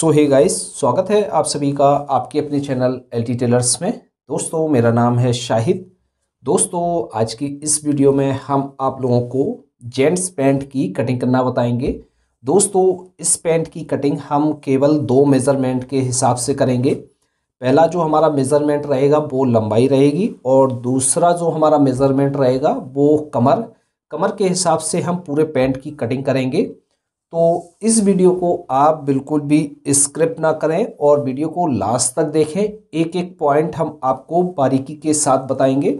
सो hey guys स्वागत है आप सभी का आपके अपने चैनल एल टी टेलर्स में दोस्तों मेरा नाम है शाहिद दोस्तों आज की इस वीडियो में हम आप लोगों को जेंट्स पैंट की कटिंग करना बताएंगे दोस्तों इस पैंट की कटिंग हम केवल दो मेज़रमेंट के हिसाब से करेंगे पहला जो हमारा मेज़रमेंट रहेगा वो लंबाई रहेगी और दूसरा जो हमारा मेज़रमेंट रहेगा वो कमर कमर के हिसाब से हम पूरे पैंट की कटिंग करेंगे तो इस वीडियो को आप बिल्कुल भी स्क्रिप्ट ना करें और वीडियो को लास्ट तक देखें एक एक पॉइंट हम आपको बारीकी के साथ बताएंगे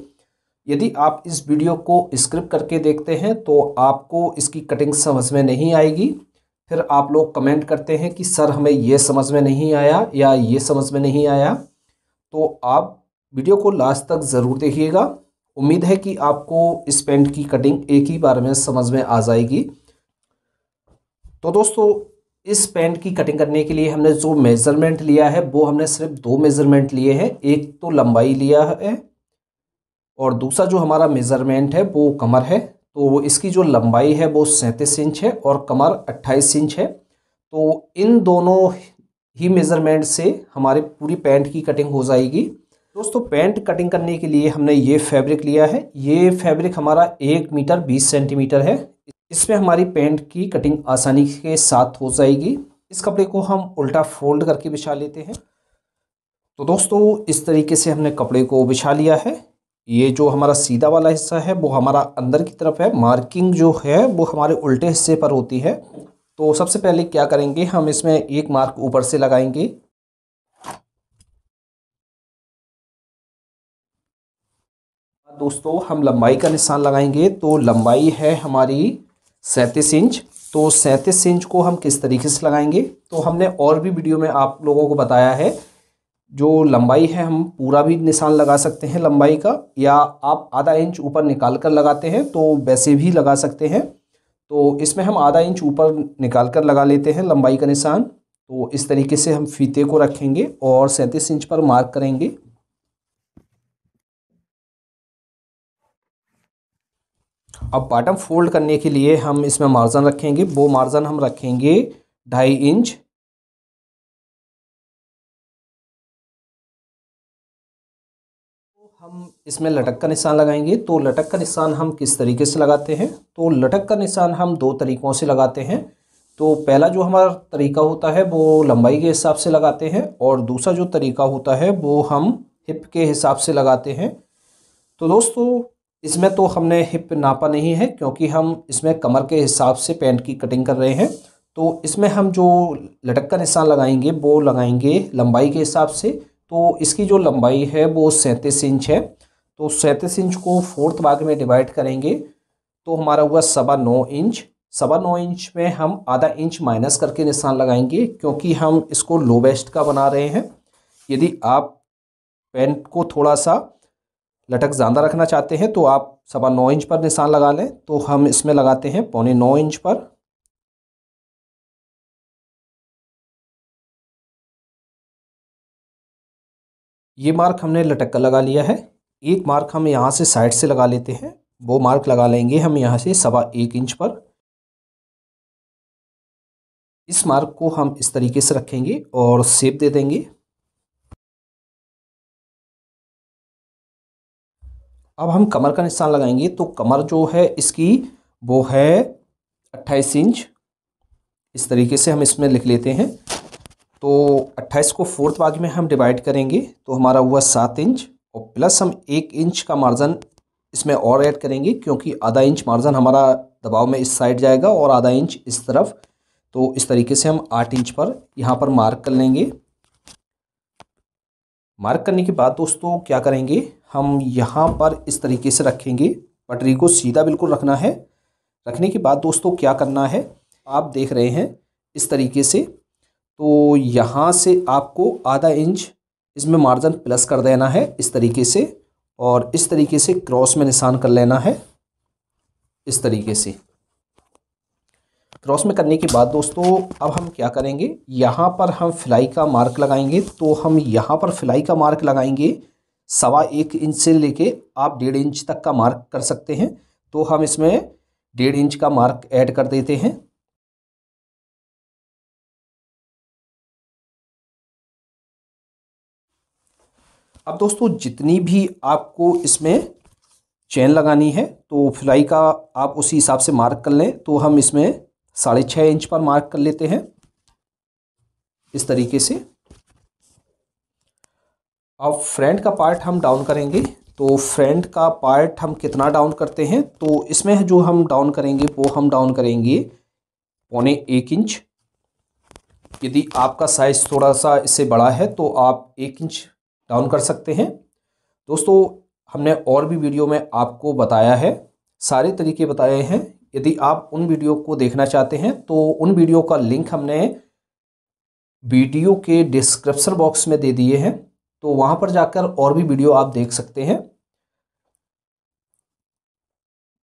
यदि आप इस वीडियो को स्क्रिप्ट करके देखते हैं तो आपको इसकी कटिंग समझ में नहीं आएगी फिर आप लोग कमेंट करते हैं कि सर हमें ये समझ में नहीं आया या ये समझ में नहीं आया तो आप वीडियो को लास्ट तक ज़रूर देखिएगा उम्मीद है कि आपको इस पेंट की कटिंग एक ही बार में समझ में आ जाएगी तो दोस्तों इस पैंट की कटिंग करने के लिए हमने जो मेज़रमेंट लिया है वो हमने सिर्फ दो मेज़रमेंट लिए हैं एक तो लंबाई लिया है और दूसरा जो हमारा मेज़रमेंट है वो कमर है तो इसकी जो लंबाई है वो सैंतीस इंच है और कमर अट्ठाईस इंच है तो इन दोनों ही मेज़रमेंट से हमारे पूरी पैंट की कटिंग हो जाएगी दोस्तों पैंट कटिंग करने के लिए हमने ये फैब्रिक लिया है ये फैब्रिक हमारा एक मीटर बीस सेंटीमीटर है इसमें हमारी पेंट की कटिंग आसानी के साथ हो जाएगी इस कपड़े को हम उल्टा फोल्ड करके बिछा लेते हैं तो दोस्तों इस तरीके से हमने कपड़े को बिछा लिया है ये जो हमारा सीधा वाला हिस्सा है वो हमारा अंदर की तरफ है मार्किंग जो है वो हमारे उल्टे हिस्से पर होती है तो सबसे पहले क्या करेंगे हम इसमें एक मार्क ऊपर से लगाएंगे दोस्तों हम लंबाई का निशान लगाएंगे तो लंबाई है हमारी सैंतीस इंच तो सैंतीस इंच को हम किस तरीके से लगाएंगे तो हमने और भी वीडियो में आप लोगों को बताया है जो लंबाई है हम पूरा भी निशान लगा सकते हैं लंबाई का या आप आधा इंच ऊपर निकाल कर लगाते हैं तो वैसे भी लगा सकते हैं तो इसमें हम आधा इंच ऊपर निकाल कर लगा लेते हैं लंबाई का निशान तो इस तरीके से हम फीते को रखेंगे और सैंतीस इंच पर मार्क करेंगे अब बॉटम फोल्ड करने के लिए हम इसमें मार्जन रखेंगे वो मार्जन हम रखेंगे ढाई इंच हम इसमें लटक का निशान लगाएंगे तो लटक का निशान हम किस तरीके से लगाते हैं तो लटक का निशान हम दो तरीक़ों से लगाते हैं तो पहला जो हमारा तरीका होता है वो लंबाई के हिसाब से लगाते हैं और दूसरा जो तरीका होता है वो हम हिप के हिसाब से लगाते हैं तो दोस्तों इसमें तो हमने हिप नापा नहीं है क्योंकि हम इसमें कमर के हिसाब से पैंट की कटिंग कर रहे हैं तो इसमें हम जो लटक का निशान लगाएंगे वो लगाएंगे लंबाई के हिसाब से तो इसकी जो लंबाई है वो सैंतीस इंच है तो सैंतीस इंच को फोर्थ भाग में डिवाइड करेंगे तो हमारा हुआ सवा नौ इंच सवा नौ इंच में हम आधा इंच माइनस करके निशान लगाएंगे क्योंकि हम इसको लो वेस्ट का बना रहे हैं यदि आप पेंट को थोड़ा सा लटक ज़्यादा रखना चाहते हैं तो आप सवा नौ इंच पर निशान लगा लें तो हम इसमें लगाते हैं पौने नौ इंच पर ये मार्क हमने लटक कर लगा लिया है एक मार्क हम यहाँ से साइड से लगा लेते हैं वो मार्क लगा लेंगे हम यहाँ से सवा एक इंच पर इस मार्क को हम इस तरीके से रखेंगे और सेप दे देंगे अब हम कमर का निशान लगाएंगे तो कमर जो है इसकी वो है अट्ठाईस इंच इस तरीके से हम इसमें लिख लेते हैं तो अट्ठाईस को फोर्थ बाग में हम डिवाइड करेंगे तो हमारा हुआ सात इंच और प्लस हम एक इंच का मार्जन इसमें और ऐड करेंगे क्योंकि आधा इंच मार्जन हमारा दबाव में इस साइड जाएगा और आधा इंच इस तरफ तो इस तरीके से हम आठ इंच पर यहाँ पर मार्क कर लेंगे मार्क करने के बाद दोस्तों क्या करेंगे हम यहाँ पर इस तरीके से रखेंगे पटरी को सीधा बिल्कुल रखना है रखने के बाद दोस्तों क्या करना है आप देख रहे हैं इस तरीके से तो यहाँ से आपको आधा इंच इसमें मार्जिन प्लस कर देना है इस तरीके से और इस तरीके से क्रॉस में निशान कर लेना है इस तरीके से क्रॉस में करने के बाद दोस्तों अब हम क्या करेंगे यहाँ पर हम फ्लाई का मार्क लगाएंगे तो हम यहाँ पर फ्लाई का मार्क लगाएंगे सवा एक इंच से लेके आप डेढ़ इंच तक का मार्क कर सकते हैं तो हम इसमें डेढ़ इंच का मार्क ऐड कर देते हैं अब दोस्तों जितनी भी आपको इसमें चैन लगानी है तो फ्लाई का आप उसी हिसाब से मार्क कर लें तो हम इसमें साढ़े छः इंच पर मार्क कर लेते हैं इस तरीके से अब फ्रेंड का पार्ट हम डाउन करेंगे तो फ्रेंड का पार्ट हम कितना डाउन करते हैं तो इसमें जो हम डाउन करेंगे वो हम डाउन करेंगे पौने एक इंच यदि आपका साइज़ थोड़ा सा इससे बड़ा है तो आप एक इंच डाउन कर सकते हैं दोस्तों हमने और भी वीडियो में आपको बताया है सारे तरीके बताए हैं यदि आप उन वीडियो को देखना चाहते हैं तो उन वीडियो का लिंक हमने वीडियो के डिस्क्रिप्शन बॉक्स में दे दिए हैं तो वहां पर जाकर और भी वीडियो आप देख सकते हैं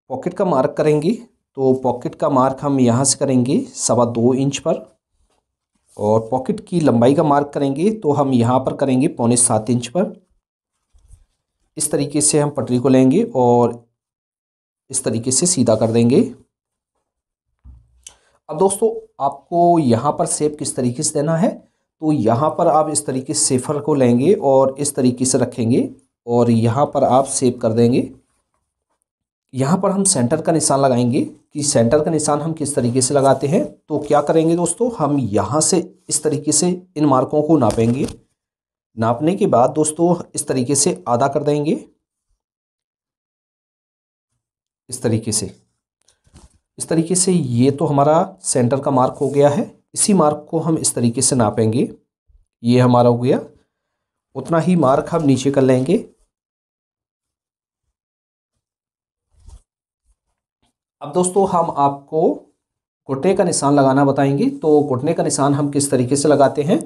पॉकेट का मार्क करेंगे तो पॉकेट का मार्क हम यहाँ से करेंगे सवा दो इंच पर और पॉकेट की लंबाई का मार्क करेंगे तो हम यहाँ पर करेंगे पौने सात इंच पर इस तरीके से हम पटरी को लेंगे और इस तरीके से सीधा कर देंगे अब दोस्तों आपको यहाँ पर सेप किस तरीके से देना है तो यहाँ पर आप इस तरीके से सेफर को लेंगे और इस तरीके से रखेंगे और यहाँ पर आप सेव कर देंगे यहाँ पर हम सेंटर का निशान लगाएंगे कि सेंटर का निशान हम किस तरीके से लगाते हैं तो क्या करेंगे दोस्तों हम यहाँ से इस तरीके से इन मार्कों को नापेंगे नापने के बाद दोस्तों इस तरीके से आधा कर देंगे इस तरीके से इस तरीके से ये तो हमारा सेंटर का मार्क हो गया है इसी मार्क को हम इस तरीके से नापेंगे ये हमारा हो गया उतना ही मार्क हम नीचे कर लेंगे अब दोस्तों हम आपको घुटने का निशान लगाना बताएंगे तो घुटने का निशान हम किस तरीके से लगाते हैं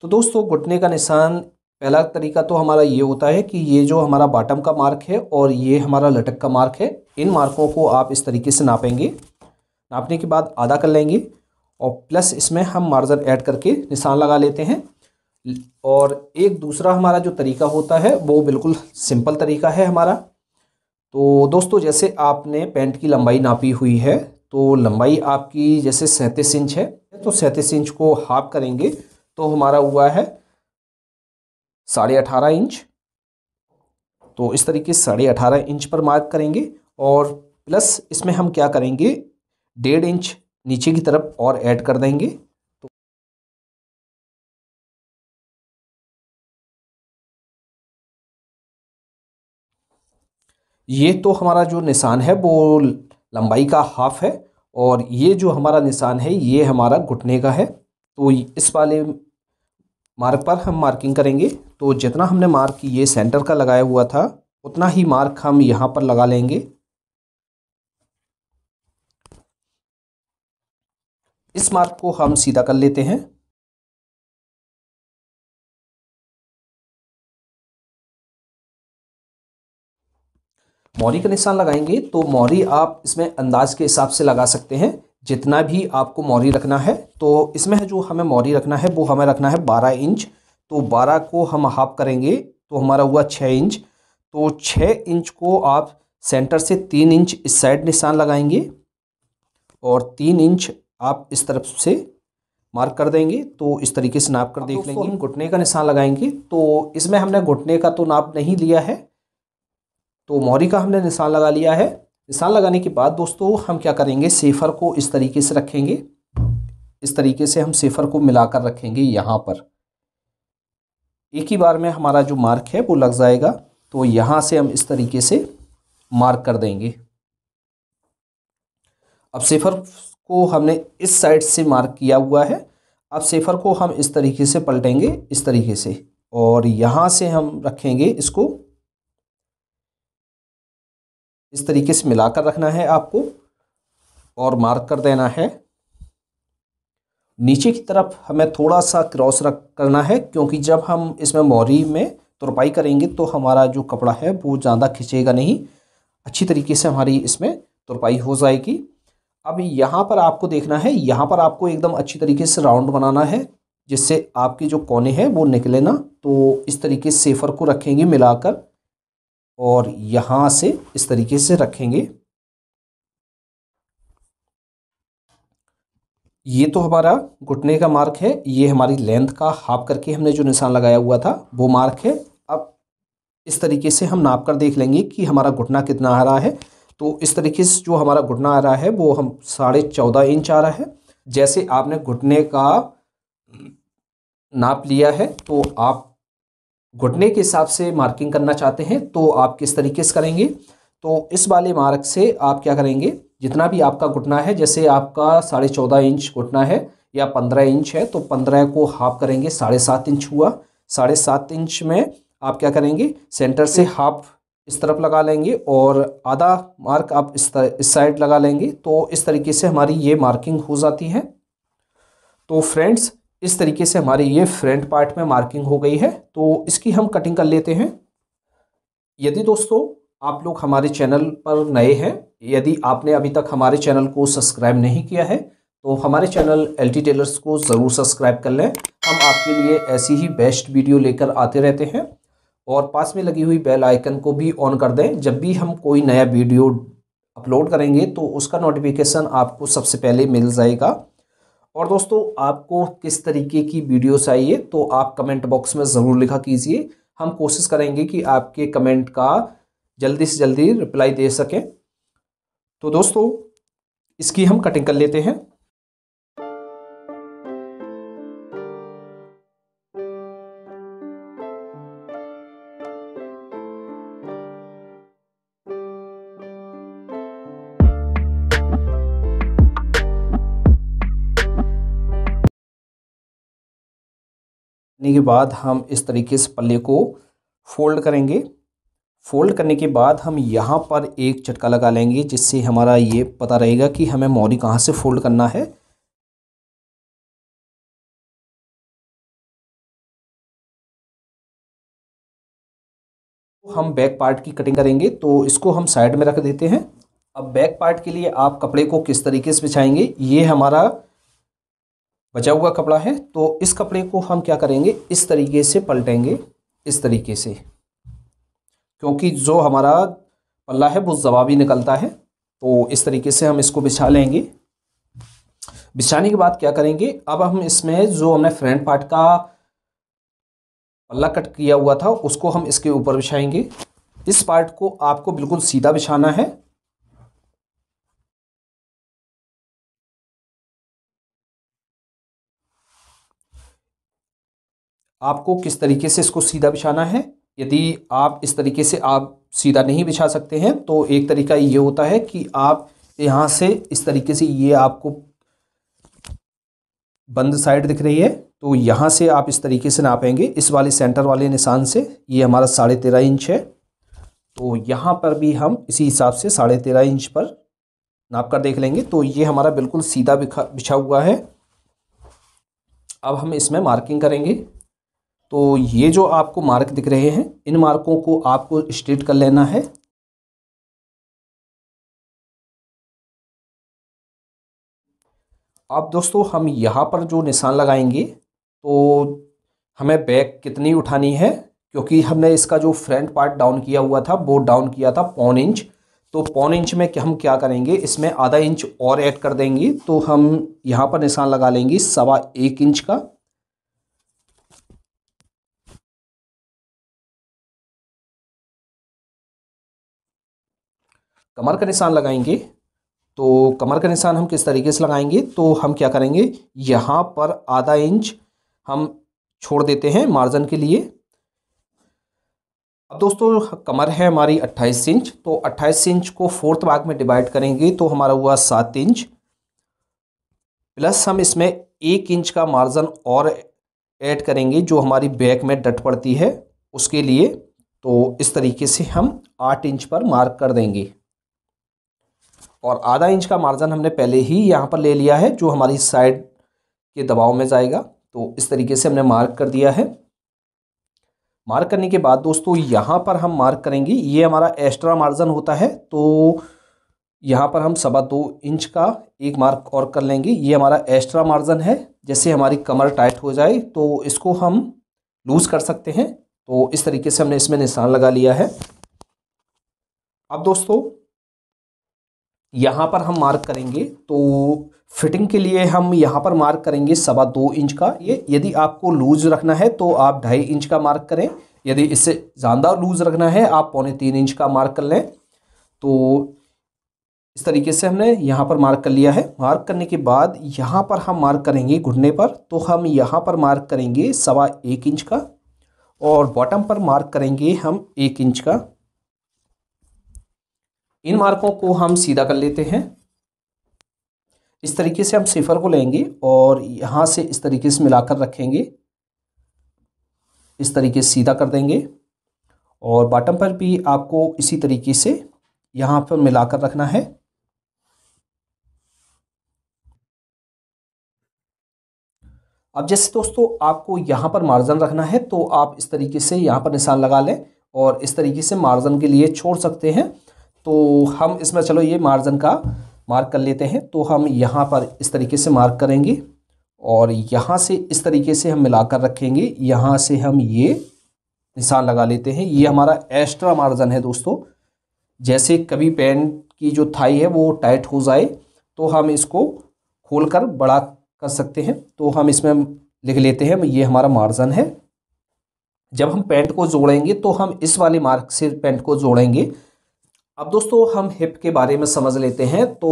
तो दोस्तों घुटने का निशान पहला तरीका तो हमारा ये होता है कि ये जो हमारा बॉटम का मार्क है और ये हमारा लटक का मार्क है इन मार्कों को आप इस तरीके से नापेंगे नापने के बाद आधा कर लेंगे और प्लस इसमें हम मार्जर ऐड करके निशान लगा लेते हैं और एक दूसरा हमारा जो तरीका होता है वो बिल्कुल सिंपल तरीका है हमारा तो दोस्तों जैसे आपने पेंट की लंबाई नापी हुई है तो लंबाई आपकी जैसे सैंतीस इंच है तो सैंतीस इंच को हाफ करेंगे तो हमारा हुआ है साढ़े अठारह इंच तो इस तरीके से साढ़े अठारह इंच पर मार्क करेंगे और प्लस इसमें हम क्या करेंगे डेढ़ इंच नीचे की तरफ और ऐड कर देंगे तो ये तो हमारा जो निशान है वो लंबाई का हाफ है और ये जो हमारा निशान है ये हमारा घुटने का है तो इस वाले मार्क पर हम मार्किंग करेंगे तो जितना हमने मार्क ये सेंटर का लगाया हुआ था उतना ही मार्क हम यहाँ पर लगा लेंगे इस मार्क को हम सीधा कर लेते हैं मौरी का निशान लगाएंगे तो मौरी आप इसमें अंदाज के हिसाब से लगा सकते हैं जितना भी आपको मौरी रखना है तो इसमें जो हमें मौरी रखना है वो हमें रखना है बारह इंच तो बारह को हम हाफ करेंगे तो हमारा हुआ छः इंच तो छः इंच को आप सेंटर से तीन इंच इस साइड निशान लगाएंगे और तीन इंच आप इस तरफ से मार्क कर देंगे तो इस तरीके से नाप कर देख तो लेंगे घुटने का निशान लगाएंगे तो इसमें हमने घुटने का तो नाप नहीं लिया है तो मोहरी का हमने निशान लगा लिया है निशान लगाने के बाद दोस्तों हम क्या करेंगे सेफर को इस तरीके से रखेंगे इस तरीके से हम सेफर को मिलाकर रखेंगे यहाँ पर एक ही बार में हमारा जो मार्क है वो लग जाएगा तो यहाँ से हम इस तरीके से मार्क कर देंगे अब सेफर को हमने इस साइड से मार्क किया हुआ है अब सेफर को हम इस तरीके से पलटेंगे इस तरीके से और यहाँ से हम रखेंगे इसको इस तरीके से मिलाकर रखना है आपको और मार्क कर देना है नीचे की तरफ हमें थोड़ा सा क्रॉस रख करना है क्योंकि जब हम इसमें मोरी में तुरपाई करेंगे तो हमारा जो कपड़ा है वो ज़्यादा खिंचेगा नहीं अच्छी तरीके से हमारी इसमें तुरपाई हो जाएगी अब यहाँ पर आपको देखना है यहाँ पर आपको एकदम अच्छी तरीके से राउंड बनाना है जिससे आपके जो कोने हैं वो निकले ना तो इस तरीके से सेफर को रखेंगे मिलाकर और यहाँ से इस तरीके से रखेंगे ये तो हमारा घुटने का मार्क है ये हमारी लेंथ का हाफ करके हमने जो निशान लगाया हुआ था वो मार्क है अब इस तरीके से हम नाप कर देख लेंगे कि हमारा घुटना कितना आ रहा है तो इस तरीके से जो हमारा घुटना आ रहा है वो हम साढ़े चौदह इंच आ रहा है जैसे आपने घुटने का नाप लिया है तो आप घुटने के हिसाब से मार्किंग करना चाहते हैं तो आप किस तरीके से करेंगे तो इस वाले मार्क से आप क्या करेंगे जितना भी आपका घुटना है जैसे आपका साढ़े चौदह इंच घुटना है या पंद्रह इंच है तो पंद्रह को हाफ करेंगे साढ़े सात इंच हुआ साढ़े सात इंच में आप क्या करेंगे सेंटर से हाफ इस तरफ लगा लेंगे और आधा मार्क आप इस तरह इस साइड लगा लेंगे तो इस तरीके से हमारी ये मार्किंग हो जाती है तो फ्रेंड्स इस तरीके से हमारी ये फ्रंट पार्ट में मार्किंग हो गई है तो इसकी हम कटिंग कर लेते हैं यदि दोस्तों आप लोग हमारे चैनल पर नए हैं यदि आपने अभी तक हमारे चैनल को सब्सक्राइब नहीं किया है तो हमारे चैनल एल टी टेलर्स को ज़रूर सब्सक्राइब कर लें हम आपके लिए ऐसी ही बेस्ट वीडियो लेकर आते रहते हैं और पास में लगी हुई बेल आइकन को भी ऑन कर दें जब भी हम कोई नया वीडियो अपलोड करेंगे तो उसका नोटिफिकेशन आपको सबसे पहले मिल जाएगा और दोस्तों आपको किस तरीके की वीडियो चाहिए तो आप कमेंट बॉक्स में ज़रूर लिखा कीजिए हम कोशिश करेंगे कि आपके कमेंट का जल्दी से जल्दी रिप्लाई दे सकें तो दोस्तों इसकी हम कटिंग कर लेते हैं करने के बाद हम इस तरीके से पल्ले को फोल्ड करेंगे फोल्ड करने के बाद हम यहाँ पर एक चटका लगा लेंगे जिससे हमारा ये पता रहेगा कि हमें मौरी कहाँ से फोल्ड करना है हम बैक पार्ट की कटिंग करेंगे तो इसको हम साइड में रख देते हैं अब बैक पार्ट के लिए आप कपड़े को किस तरीके से बिछाएंगे ये हमारा बचा हुआ कपड़ा है तो इस कपड़े को हम क्या करेंगे इस तरीके से पलटेंगे इस तरीके से क्योंकि जो हमारा पल्ला है वो जवाबी निकलता है तो इस तरीके से हम इसको बिछा लेंगे बिछाने के बाद क्या करेंगे अब हम इसमें जो हमने फ्रंट पार्ट का पल्ला कट किया हुआ था उसको हम इसके ऊपर बिछाएंगे इस पार्ट को आपको बिल्कुल सीधा बिछाना है आपको किस तरीके से इसको सीधा बिछाना है यदि आप इस तरीके से आप सीधा नहीं बिछा सकते हैं तो एक तरीका ये होता है कि आप यहाँ से इस तरीके से ये आपको बंद साइड दिख रही है तो यहाँ से आप इस तरीके से नापेंगे इस वाले सेंटर वाले निशान से ये हमारा साढ़े तेरह इंच है तो यहाँ पर भी हम इसी हिसाब से साढ़े तेरह इंच पर नाप कर देख लेंगे तो ये हमारा बिल्कुल सीधा बिछा हुआ है अब हम इसमें मार्किंग करेंगे तो ये जो आपको मार्क दिख रहे हैं इन मार्कों को आपको स्ट्रेट कर लेना है अब दोस्तों हम यहाँ पर जो निशान लगाएंगे तो हमें बैक कितनी उठानी है क्योंकि हमने इसका जो फ्रंट पार्ट डाउन किया हुआ था वो डाउन किया था पौन इंच तो पौन इंच में हम क्या करेंगे इसमें आधा इंच और ऐड कर देंगे तो हम यहाँ पर निशान लगा लेंगे सवा एक इंच का कमर का निशान लगाएंगे तो कमर का निशान हम किस तरीके से लगाएंगे तो हम क्या करेंगे यहाँ पर आधा इंच हम छोड़ देते हैं मार्जिन के लिए अब दोस्तों कमर है हमारी 28 इंच तो 28 इंच को फोर्थ भाग में डिवाइड करेंगे तो हमारा हुआ सात इंच प्लस हम इसमें एक इंच का मार्जिन और ऐड करेंगे जो हमारी बैक में डट पड़ती है उसके लिए तो इस तरीके से हम आठ इंच पर मार्क कर देंगे और आधा इंच का मार्जिन हमने पहले ही यहाँ पर ले लिया है जो हमारी साइड के दबाव में जाएगा तो इस तरीके से हमने मार्क कर दिया है मार्क करने के बाद दोस्तों यहाँ पर हम मार्क करेंगे ये हमारा एक्स्ट्रा मार्जिन होता है तो यहाँ पर हम सवा दो इंच का एक मार्क और कर लेंगे ये हमारा एक्स्ट्रा मार्जिन है जैसे हमारी कमर टाइट हो जाए तो इसको हम लूज़ कर सकते हैं तो इस तरीके से हमने इसमें निशान लगा लिया है अब दोस्तों यहाँ पर हम मार्क करेंगे तो फिटिंग के लिए हम यहाँ पर मार्क करेंगे सवा दो इंच का ये यदि आपको लूज रखना है तो आप ढाई इंच का मार्क करें यदि इससे ज़्यादा लूज रखना है आप पौने तीन इंच का मार्क कर लें तो इस तरीके से हमने यहाँ पर मार्क कर लिया है मार्क करने के बाद यहाँ पर हम मार्क करेंगे घुटने पर तो हम यहाँ पर मार्क करेंगे सवा एक इंच का और बॉटम पर मार्क करेंगे हम एक इंच का इन मार्कों को हम सीधा कर लेते हैं इस तरीके से हम सिफर को लेंगे और यहाँ से इस तरीके से मिलाकर रखेंगे इस तरीके से सीधा कर देंगे और बॉटम पर भी आपको इसी तरीके से यहाँ पर मिलाकर रखना है अब जैसे दोस्तों आपको यहाँ पर मार्जन रखना है तो आप इस तरीके से यहाँ पर निशान लगा लें और इस तरीके से मार्जन के लिए छोड़ सकते हैं तो हम इसमें चलो ये मार्जिन का मार्क कर लेते हैं तो हम यहाँ पर इस तरीके से मार्क करेंगे और यहाँ से इस तरीके से हम मिलाकर रखेंगे यहाँ से हम ये निशान लगा लेते हैं ये हमारा एक्स्ट्रा मार्जिन है दोस्तों जैसे कभी पेन की जो थाई है वो टाइट हो जाए तो हम इसको खोल कर बड़ा कर सकते हैं तो हम इसमें लिख लेते हैं ये हमारा मार्जिन है जब हम पेंट को जोड़ेंगे तो हम इस वाले मार्क से पेंट को जोड़ेंगे अब दोस्तों हम हिप के बारे में समझ लेते हैं तो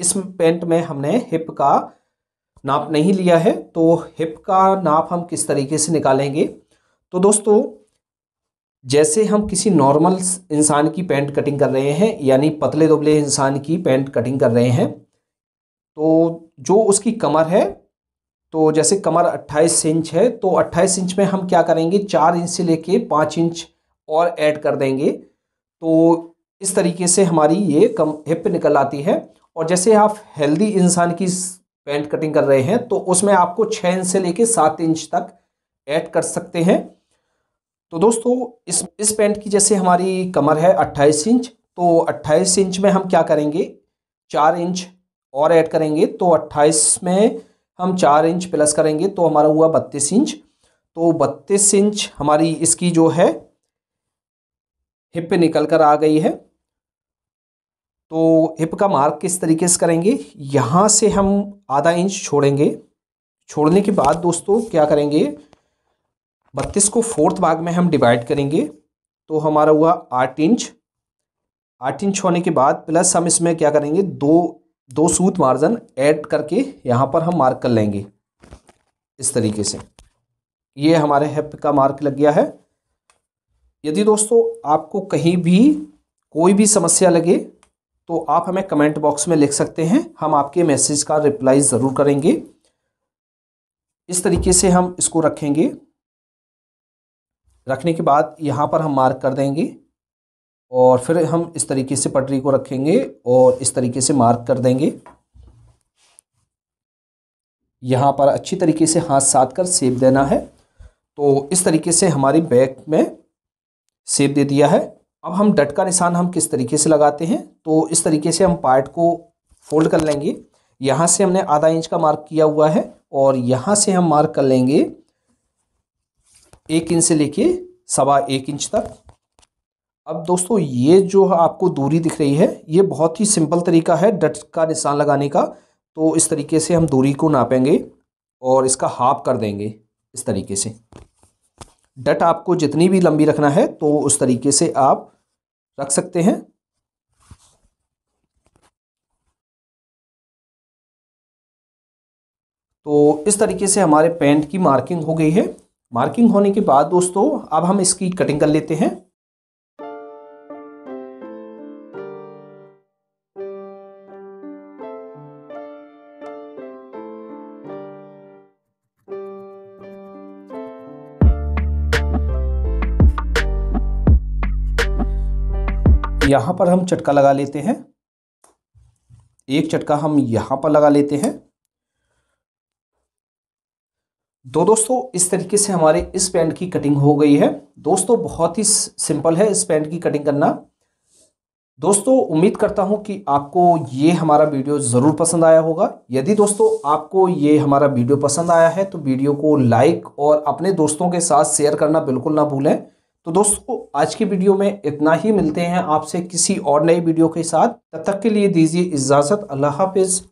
इस पेंट में हमने हिप का नाप नहीं लिया है तो हिप का नाप हम किस तरीके से निकालेंगे तो दोस्तों जैसे हम किसी नॉर्मल इंसान की पेंट कटिंग कर रहे हैं यानी पतले दुबले इंसान की पैंट कटिंग कर रहे हैं तो जो उसकी कमर है तो जैसे कमर 28 इंच है तो 28 इंच में हम क्या करेंगे चार इंच से लेके पाँच इंच और ऐड कर देंगे तो इस तरीके से हमारी ये कम हिप निकल आती है और जैसे आप हेल्दी इंसान की पैंट कटिंग कर रहे हैं तो उसमें आपको छः इंच से लेके सात इंच तक ऐड कर सकते हैं तो दोस्तों इस इस पैंट की जैसे हमारी कमर है अट्ठाईस इंच तो अट्ठाईस इंच में हम क्या करेंगे चार इंच और ऐड करेंगे तो अट्ठाईस में हम चार इंच प्लस करेंगे तो हमारा हुआ बत्तीस इंच तो बत्तीस इंच हमारी इसकी जो है हिप पे निकल कर आ गई है तो हिप का मार्क किस तरीके से करेंगे यहाँ से हम आधा इंच छोड़ेंगे छोड़ने के बाद दोस्तों क्या करेंगे बत्तीस को फोर्थ भाग में हम डिवाइड करेंगे तो हमारा हुआ आठ इंच आठ इंच होने के बाद प्लस हम इसमें क्या करेंगे दो दो सूत मार्जन ऐड करके यहाँ पर हम मार्क कर लेंगे इस तरीके से ये हमारे हिप का मार्क लग गया है यदि दोस्तों आपको कहीं भी कोई भी समस्या लगे तो आप हमें कमेंट बॉक्स में लिख सकते हैं हम आपके मैसेज का रिप्लाई ज़रूर करेंगे इस तरीके से हम इसको रखेंगे रखने के बाद यहाँ पर हम मार्क कर देंगे और फिर हम इस तरीके से पटरी को रखेंगे और इस तरीके से मार्क कर देंगे यहाँ पर अच्छी तरीके से हाथ साथ कर सेब देना है तो इस तरीके से हमारी बैग में सेब दे दिया है अब हम डट का निशान हम किस तरीके से लगाते हैं तो इस तरीके से हम पार्ट को फोल्ड कर लेंगे यहाँ से हमने आधा इंच का मार्क किया हुआ है और यहाँ से हम मार्क कर लेंगे एक इंच से लेके सवा एक इंच तक अब दोस्तों ये जो आपको दूरी दिख रही है ये बहुत ही सिंपल तरीका है डट का निशान लगाने का तो इस तरीके से हम दूरी को नापेंगे और इसका हाफ कर देंगे इस तरीके से डट आपको जितनी भी लंबी रखना है तो उस तरीके से आप रख सकते हैं तो इस तरीके से हमारे पेंट की मार्किंग हो गई है मार्किंग होने के बाद दोस्तों अब हम इसकी कटिंग कर लेते हैं यहाँ पर हम चटका लगा लेते हैं एक चटका हम यहाँ पर लगा लेते हैं तो दोस्तों इस तरीके से हमारे इस पैंट की कटिंग हो गई है दोस्तों बहुत ही सिंपल है इस पैंट की कटिंग करना दोस्तों उम्मीद करता हूं कि आपको ये हमारा वीडियो ज़रूर पसंद आया होगा यदि दोस्तों आपको ये हमारा वीडियो पसंद आया है तो वीडियो को लाइक और अपने दोस्तों के साथ शेयर करना बिल्कुल ना भूलें तो दोस्तों आज की वीडियो में इतना ही मिलते हैं आपसे किसी और नई वीडियो के साथ तब तक के लिए दीजिए इजाज़त अल्लाह हाफिज़